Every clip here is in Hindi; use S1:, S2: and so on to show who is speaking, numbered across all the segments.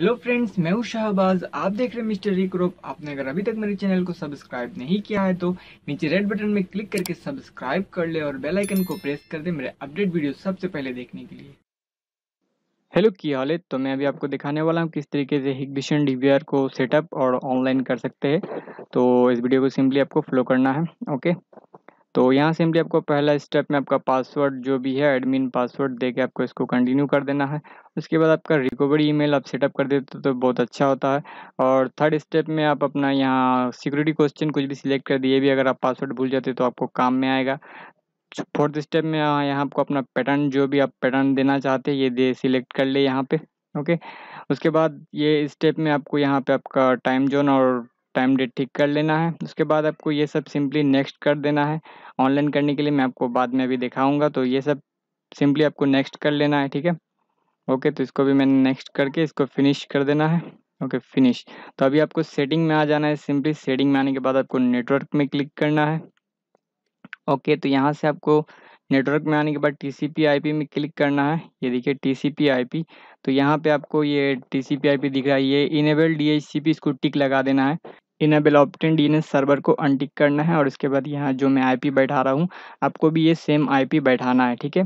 S1: हेलो फ्रेंड्स मैं हूं शाहबाज आप देख रहे हैं मिस्टर रिक्रोप आपने अगर अभी तक मेरे चैनल को सब्सक्राइब नहीं किया है तो नीचे रेड बटन में क्लिक करके सब्सक्राइब कर ले और बेल आइकन को प्रेस कर दे मेरे अपडेट वीडियो सबसे पहले देखने के लिए हेलो की हाल है तो मैं अभी आपको दिखाने वाला हूँ किस तरीके से हिगविशन डी को सेटअप और ऑनलाइन कर सकते हैं तो इस वीडियो को सिंपली आपको फॉलो करना है ओके तो यहाँ सिंपली आपको पहला स्टेप में आपका पासवर्ड जो भी है एडमिन पासवर्ड दे के आपको इसको कंटिन्यू कर देना है उसके बाद आपका रिकवरी ईमेल आप सेटअप कर देते तो बहुत अच्छा होता है और थर्ड स्टेप में आप अपना यहाँ सिक्योरिटी क्वेश्चन कुछ भी सिलेक्ट कर दिए भी अगर आप पासवर्ड भूल जाते तो आपको काम में आएगा फोर्थ स्टेप में यहाँ आपको अपना पैटर्न जो भी आप पैटर्न देना चाहते हैं ये दे सिलेक्ट कर ले यहाँ पे ओके उसके बाद ये स्टेप में आपको यहाँ पे आपका टाइम जोन और टाइम डेट ठीक कर लेना है उसके बाद आपको ये सब सिंपली नेक्स्ट कर देना है ऑनलाइन करने के लिए मैं आपको बाद में अभी दिखाऊंगा तो ये सब सिंपली आपको नेक्स्ट कर लेना है ठीक है ओके तो इसको भी मैंने नेक्स्ट करके इसको फिनिश कर देना है ओके फिनिश तो अभी आपको सेटिंग में आ जाना है सिंपली सेटिंग में आने के बाद आपको नेटवर्क में क्लिक करना है ओके तो यहाँ से आपको नेटवर्क में आने के बाद T C P I P में क्लिक करना है ये देखिए T C P I P तो यहाँ पे आपको ये T C P I P दिख रहा है ये enable D H C P इसको टिक लगा देना है इनेबल ऑप्टिन डीएनएस सर्वर को अनटिक करना है और उसके बाद यहाँ जो मैं आईपी बैठा रहा हूँ आपको भी ये सेम आईपी बैठाना है ठीक है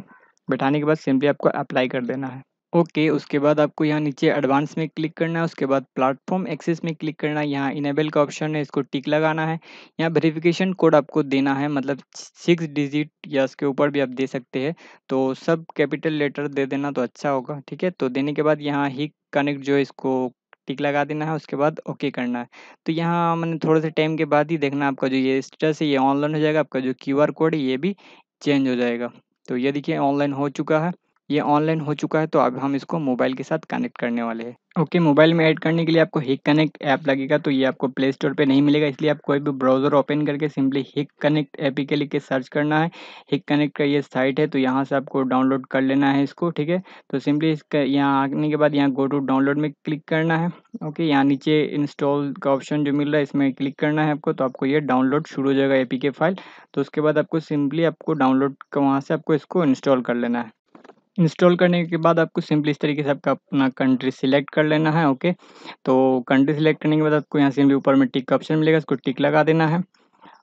S1: बैठाने के बाद सिंपली आपको अप्लाई कर देना है ओके okay, उसके बाद आपको यहाँ नीचे एडवांस में क्लिक करना है उसके बाद प्लेटफॉर्म एक्सेस में क्लिक करना है यहाँ इनेबल का ऑप्शन है इसको टिक लगाना है यहाँ वेरिफिकेशन कोड आपको देना है मतलब सिक्स डिजिट या उसके ऊपर भी आप दे सकते हैं तो सब कैपिटल लेटर दे देना तो अच्छा होगा ठीक है तो देने के बाद यहाँ ही कनेक्ट जो है इसको टिक लगा देना है उसके बाद ओके करना है तो यहाँ मैंने थोड़े से टाइम के बाद ही देखना आपका जो ये स्टेटस है ये ऑनलाइन हो जाएगा आपका जो क्यू कोड है ये भी चेंज हो जाएगा तो ये देखिए ऑनलाइन हो चुका है ये ऑनलाइन हो चुका है तो अब हम इसको मोबाइल के साथ कनेक्ट करने वाले हैं ओके मोबाइल में ऐड करने के लिए आपको हिक कनेक्ट ऐप लगेगा तो ये आपको प्ले स्टोर पे नहीं मिलेगा इसलिए आप कोई भी ब्राउज़र ओपन करके सिंपली हिक कनेक्ट ऐप के लिए सर्च करना है हिक कनेक्ट का ये साइट है तो यहाँ से आपको डाउनलोड कर लेना है इसको ठीक है तो सिंपली इसका यहाँ आने के बाद यहाँ गो टू डाउनलोड में क्लिक करना है ओके यहाँ नीचे इंस्टॉल का ऑप्शन जो मिल रहा है इसमें क्लिक करना है आपको तो आपको ये डाउनलोड शुरू हो जाएगा ए फाइल तो उसके बाद आपको सिंपली आपको डाउनलोड वहाँ से आपको इसको इंस्टॉल कर लेना है इंस्टॉल करने के बाद आपको सिंपली इस तरीके से आपका अपना कंट्री सिलेक्ट कर लेना है ओके तो कंट्री सिलेक्ट करने के बाद आपको यहाँ सिंपली ऊपर में टिक का ऑप्शन मिलेगा उसको टिक लगा देना है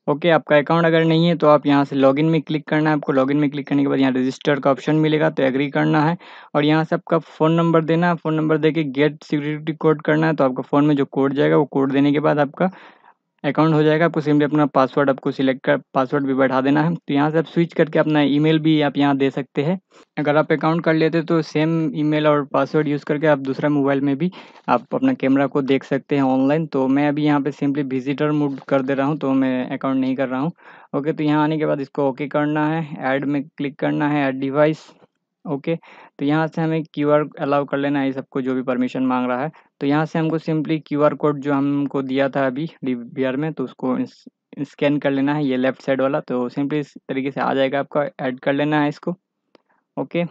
S1: ओके आपका अकाउंट अगर नहीं है तो आप यहाँ से लॉगिन में क्लिक करना है आपको लॉगिन में क्लिक करने के बाद यहाँ रजिस्टर का ऑप्शन मिलेगा तो एग्री करना है और यहाँ से आपका फ़ोन नंबर देना है फ़ोन नंबर दे के गेट सिक्योरिटी कोड करना है तो आपका फ़ोन में जो कोड जाएगा वो कोड देने के बाद आपका अकाउंट हो जाएगा आपको सिम्पली अपना पासवर्ड आपको सिलेक्ट कर पासवर्ड भी बैठा देना है तो यहाँ से आप स्विच करके अपना ईमेल भी आप यहाँ दे सकते हैं अगर आप अकाउंट कर लेते तो सेम ईमेल और पासवर्ड यूज़ करके आप दूसरा मोबाइल में भी आप अपना कैमरा को देख सकते हैं ऑनलाइन तो मैं अभी यहाँ पर सिंपली विजिटर मूड कर दे रहा हूँ तो मैं अकाउंट नहीं कर रहा हूँ ओके तो यहाँ आने के बाद इसको ओके करना है ऐड में क्लिक करना है ऐड डिवाइस ओके तो यहाँ से हमें क्यू आर अलाउ कर लेना है सबको जो भी परमिशन मांग रहा है तो यहाँ से हमको सिंपली क्यू आर कोड जो हमको दिया था अभी डी में तो उसको स्कैन कर लेना है ये लेफ्ट साइड वाला तो सिंपली इस तरीके से आ जाएगा आपका ऐड कर लेना है इसको ओके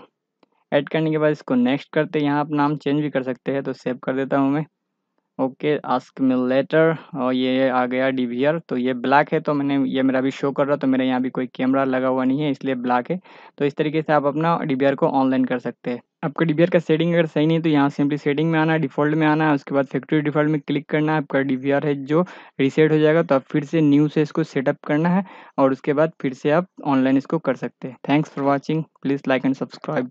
S1: ऐड करने के बाद इसको नेक्स्ट करते यहाँ आप नाम चेंज भी कर सकते हैं तो सेव कर देता हूँ मैं ओके आस्क मिल लेटर और ये आ गया डीवीआर तो ये ब्लैक है तो मैंने ये मेरा भी शो कर रहा तो मेरे यहाँ भी कोई कैमरा लगा हुआ नहीं है इसलिए ब्लैक है तो इस तरीके से आप अपना डीबीआर को ऑनलाइन कर सकते हैं आपका डीबीआर का सेटिंग अगर सही नहीं तो यहाँ सिंपली सेटिंग में आना है डिफॉल्ट में आना है उसके बाद फैक्ट्री डिफॉल्ट में क्लिक करना है आपका डी है जो रीसेट हो जाएगा तो आप फिर से न्यू से इसको सेटअप करना है और उसके बाद फिर से आप ऑनलाइन इसको कर सकते हैं thanks for watching please like and subscribe